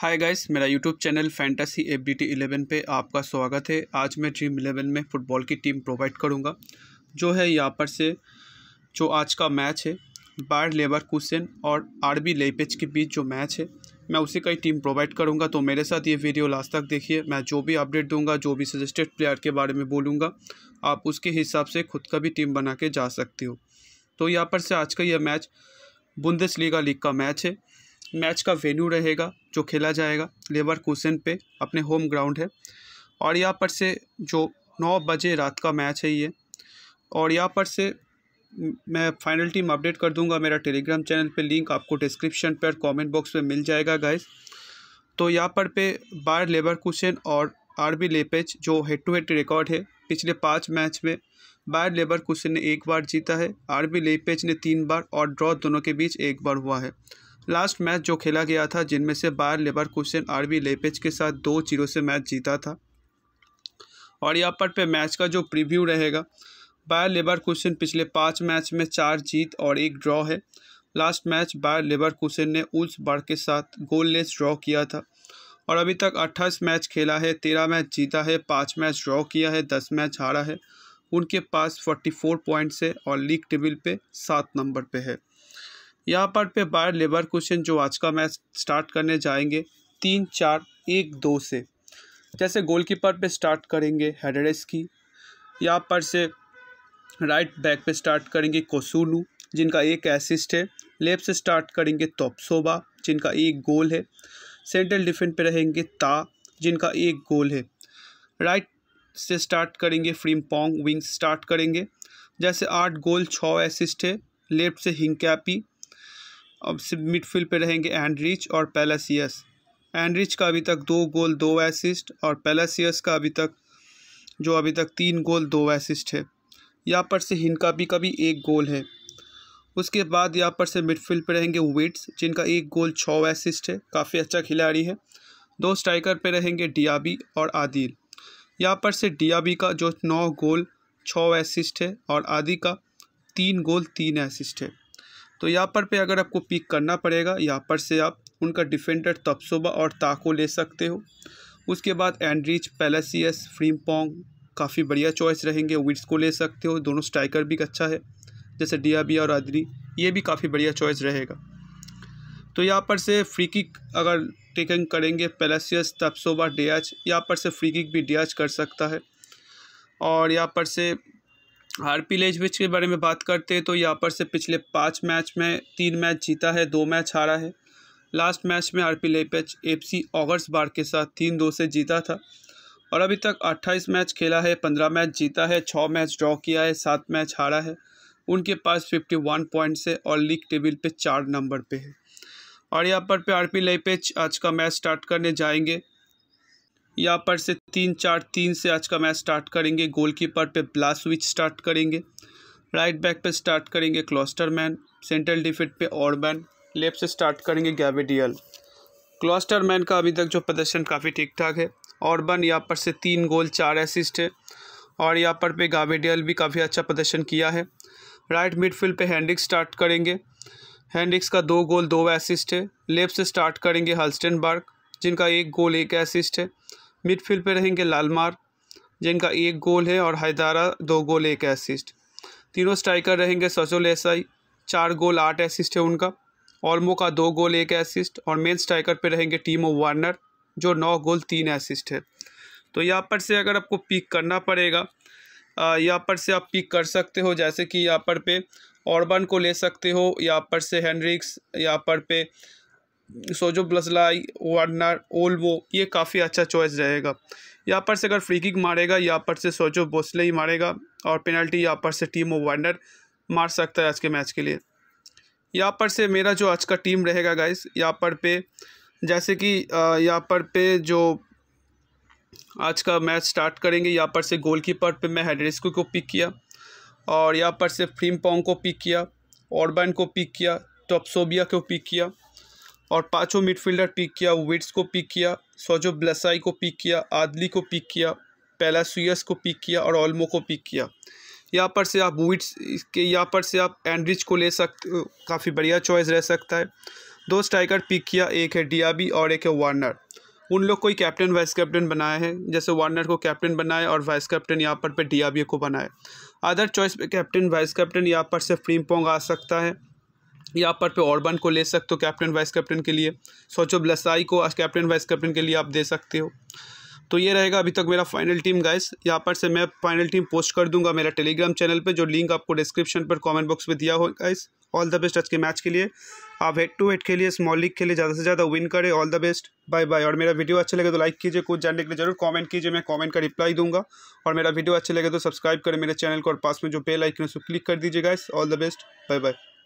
हाय guys मेरा YouTube channel fantasy F D T eleven पर आपका स्वागत है आज मैं ड्रीम इलेवन में फ़ुटबॉल की टीम प्रोवाइड करूंगा जो है यहाँ पर से जो आज का मैच है बार लेबर कुसन और आर बी लेपेज के बीच जो मैच है मैं उसी का ही टीम प्रोवाइड करूंगा तो मेरे साथ ये वीडियो लास्ट तक देखिए मैं जो भी अपडेट दूँगा जो भी सजेस्टेड प्लेयर के बारे में बोलूँगा आप उसके हिसाब से खुद का भी टीम बना के जा सकते हो तो यहाँ पर से आज का यह मैच बुंदेस लीगा लीग का मैच है मैच का वेन्यू रहेगा जो खेला जाएगा लेबर कुसन पे अपने होम ग्राउंड है और यहाँ पर से जो नौ बजे रात का मैच है ये और यहाँ पर से मैं फाइनल टीम अपडेट कर दूंगा मेरा टेलीग्राम चैनल पे लिंक आपको डिस्क्रिप्शन पर कमेंट बॉक्स में मिल जाएगा गाइस तो यहाँ पर पे बार लेबर कुशन और बी लेपेज जो हेड टू हेड रिकॉर्ड है पिछले पाँच मैच में बायर लेबर कुशन ने एक बार जीता है बी लेपेज ने तीन बार और ड्रॉ दोनों के बीच एक बार हुआ है लास्ट मैच जो खेला गया था जिनमें से Bayer Leverkusen RB Leipzig के साथ दो जीरो से मैच जीता था और यहाँ पर पे मैच का जो प्रीव्यू रहेगा बायर लेबर क्वेश्चन पिछले पाँच मैच में चार जीत और एक ड्रॉ है last match Bayer Leverkusen ने उस बार के साथ गोललेस ड्रॉ किया था और अभी तक अट्ठाईस मैच खेला है तेरह मैच जीता है पाँच मैच ड्रॉ किया है दस मैच हारा है उनके पास फोर्टी फोर पॉइंट्स है और लीग टेबल पे सात नंबर पे है यहाँ पर पे बायर लेबर क्वेश्चन जो आज का मैच स्टार्ट करने जाएंगे तीन चार एक दो से जैसे गोलकीपर पे स्टार्ट करेंगे हेडरेस की यहाँ पर से राइट बैक पे स्टार्ट करेंगे कोसुनू जिनका एक एसिस्ट है लेफ्ट से स्टार्ट करेंगे तोपसोबा जिनका एक गोल है सेंट्रल डिफेंस पे रहेंगे ता जिनका एक गोल है राइट से स्टार्ट करेंगे फ्रीम पोंग विंग स्टार्ट करेंगे जैसे आठ गोल छः एसिस्ट है लेफ्ट से हिंकैपी अब मिडफील्ड पे रहेंगे एंड्रिच और पैलासियस एंड्रिच का अभी तक दो गोल दो असिस्ट और पैलासियस का अभी तक जो अभी तक तीन गोल दो एसिस्ट है यहाँ पर से हिनका भी का भी एक गोल है उसके बाद यहाँ पर से मिडफील्ड पर रहेंगे वेट्स जिनका एक गोल छः एसिस्ट है काफ़ी अच्छा खिलाड़ी है दो स्ट्राइकर पे रहेंगे डियाबी और आदिल यहाँ पर से डियाबी का जो नौ गोल छः एसिस्ट है और आदि का तीन गोल तीन एसिस्ट है तो यहाँ पर पे अगर आपको पिक करना पड़ेगा यहाँ पर से आप उनका डिफेंडर तपसोबा और ताको ले सकते हो उसके बाद एंड्रिच पैलासियस फ्रीमपोंग काफ़ी बढ़िया चॉइस रहेंगे विड्स को ले सकते हो दोनों स्ट्राइकर भी अच्छा है जैसे डियाबिया और आदरी ये भी काफ़ी बढ़िया चॉइस रहेगा तो यहाँ पर से फ्री किक अगर टेकिंग करेंगे पेलासियस तपसोबा डियाज यहाँ पर से फ्री किक भी डियाज कर सकता है और यहाँ पर से पी लेजविच के बारे में बात करते हैं तो यहाँ पर से पिछले पाँच मैच में तीन मैच जीता है दो मैच हारा है लास्ट मैच में R B Leipzig C Augsburg के साथ तीन दो से जीता था और अभी तक अट्ठाईस मैच खेला है पंद्रह मैच जीता है छः मैच ड्रॉ किया है सात मैच हारा है उनके पास फिफ्टी वन पॉइंट्स है और लीग टेबल पे चार नंबर पे है और यहाँ पर पे पी लेपेच आज का मैच स्टार्ट करने जाएंगे यहाँ पर से तीन चार तीन से आज का मैच स्टार्ट करेंगे गोलकीपर पे विच स्टार्ट करेंगे राइट बैक पे स्टार्ट करेंगे मैन सेंट्रल डिफिट पे ऑर्बैन लेफ्ट से स्टार्ट करेंगे क्लॉस्टर मैन का अभी तक जो प्रदर्शन काफ़ी ठीक ठाक है ऑर्बन यहाँ पर से तीन गोल चार असिस्ट है और यहाँ पर पे गावेडियल भी काफ़ी अच्छा प्रदर्शन किया है राइट मिडफील्ड पे हैंड्रिक्स स्टार्ट करेंगे हैंड्रिक्स का दो गोल दो असिस्ट है लेफ्ट से स्टार्ट करेंगे हल्स्टनबर्ग जिनका एक गोल एक असिस्ट है मिडफील्ड पे रहेंगे लालमार जिनका एक गोल है और हैदारा दो गोल एक असिस्ट तीनों स्ट्राइकर रहेंगे सचोल एसाई चार गोल आठ असिस्ट है उनका ऑलमो का दो गोल एक असिस्ट और मेन स्ट्राइकर पे रहेंगे टीमो वार्नर जो नौ गोल तीन असिस्ट है तो यहाँ पर से अगर आपको पिक करना पड़ेगा यहाँ पर से आप पिक कर सकते हो जैसे कि यहाँ पर पे ऑर्बन को ले सकते हो यहाँ पर से हेनरिक्स यहाँ पर पे सोजो ब्लसलाई वार्नर ओल्वो ये काफ़ी अच्छा चॉइस रहेगा यहाँ पर से अगर फ्री किक मारेगा यहाँ पर से सोजो बोसले ही मारेगा और पेनल्टी यहाँ पर से टीम वार्नर मार सकता है आज के मैच के लिए यहाँ पर से मेरा जो आज का टीम रहेगा गाइस यहाँ पर पे जैसे कि यहाँ पर पे जो आज का मैच स्टार्ट करेंगे यहाँ पर से गोलकीपर पे मैं हेडरिस्को को पिक किया और यहाँ पर से फ्रीम पोंग को पिक किया ऑर्बन को पिक किया टॉपसोबिया को पिक किया और पांचों मिडफील्डर पिक किया विट्स को पिक किया सोजो ब्लसाई को पिक किया आदली को पिक किया पैलासुयस को पिक किया और ऑलमो को पिक किया यहाँ पर से आप विट्स के यहाँ पर से आप एंड्रिच को ले सकते काफ़ी बढ़िया चॉइस रह सकता है दो स्ट्राइकर पिक किया एक है डियाबी और एक है वार्नर उन लोग को ही कैप्टन वाइस कैप्टन बनाया है जैसे वार्नर को कैप्टन बनाया और वाइस कैप्टन यहाँ पर पे डियाबी को बनाया अदर चॉइस पे कैप्टन वाइस कैप्टन यहाँ पर से फ्रीम पोंग आ सकता है या पर पर ऑर्बन को ले सकते हो कैप्टन वाइस कैप्टन के लिए सोचो ब्लसाई को कैप्टन वाइस कैप्टन के लिए आप दे सकते हो तो ये रहेगा अभी तक मेरा फाइनल टीम गाइस यहाँ पर से मैं फाइनल टीम पोस्ट कर दूंगा मेरा टेलीग्राम चैनल पे जो लिंक आपको डिस्क्रिप्शन पर कमेंट बॉक्स में दिया हो गाइस ऑल द बेस्ट आज के मैच के लिए आप हेड टू हेड खेलिए स्मॉल लीग खेलिए ज़्यादा से ज़्यादा विन करें all the best bye bye और मेरा वीडियो अच्छा लगे तो लाइक कीजिए कुछ जानने के लिए जरूर कॉमेंट कीजिए मैं कॉमेंट का रिप्लाई दूंगा और मेरा वीडियो अच्छा लगे तो सब्सक्राइब करें मेरे चैनल को और पास में जो बेल आइकन है उसको क्लिक कर दीजिए guys all the best bye bye